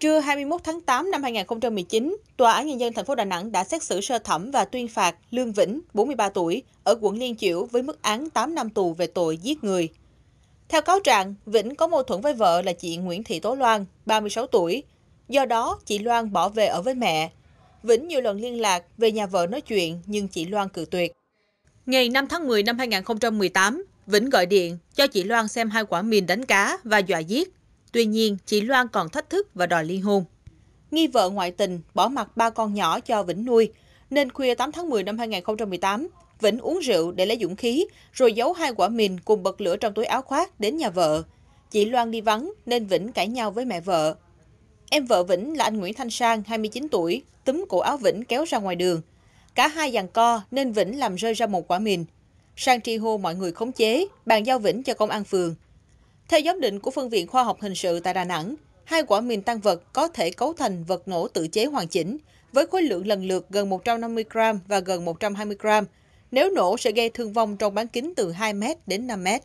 Trưa 21 tháng 8 năm 2019, Tòa án Nhân dân thành phố Đà Nẵng đã xét xử sơ thẩm và tuyên phạt Lương Vĩnh, 43 tuổi, ở quận Liên Chiểu với mức án 8 năm tù về tội giết người. Theo cáo trạng, Vĩnh có mâu thuẫn với vợ là chị Nguyễn Thị Tố Loan, 36 tuổi. Do đó, chị Loan bỏ về ở với mẹ. Vĩnh nhiều lần liên lạc về nhà vợ nói chuyện nhưng chị Loan cự tuyệt. Ngày 5 tháng 10 năm 2018, Vĩnh gọi điện cho chị Loan xem hai quả mìn đánh cá và dọa giết Tuy nhiên, chị Loan còn thách thức và đòi ly hôn. Nghi vợ ngoại tình bỏ mặt ba con nhỏ cho Vĩnh nuôi, nên khuya 8 tháng 10 năm 2018, Vĩnh uống rượu để lấy dũng khí, rồi giấu hai quả mìn cùng bật lửa trong túi áo khoác đến nhà vợ. Chị Loan đi vắng nên Vĩnh cãi nhau với mẹ vợ. Em vợ Vĩnh là anh Nguyễn Thanh Sang, 29 tuổi, túm cổ áo Vĩnh kéo ra ngoài đường. Cả hai giằng co nên Vĩnh làm rơi ra một quả mìn. Sang tri hô mọi người khống chế, bàn giao Vĩnh cho công an phường. Theo giám định của Phân viện Khoa học Hình sự tại Đà Nẵng, hai quả mìn tăng vật có thể cấu thành vật nổ tự chế hoàn chỉnh, với khối lượng lần lượt gần 150 gram và gần 120 gram. Nếu nổ sẽ gây thương vong trong bán kính từ 2 m đến 5 mét.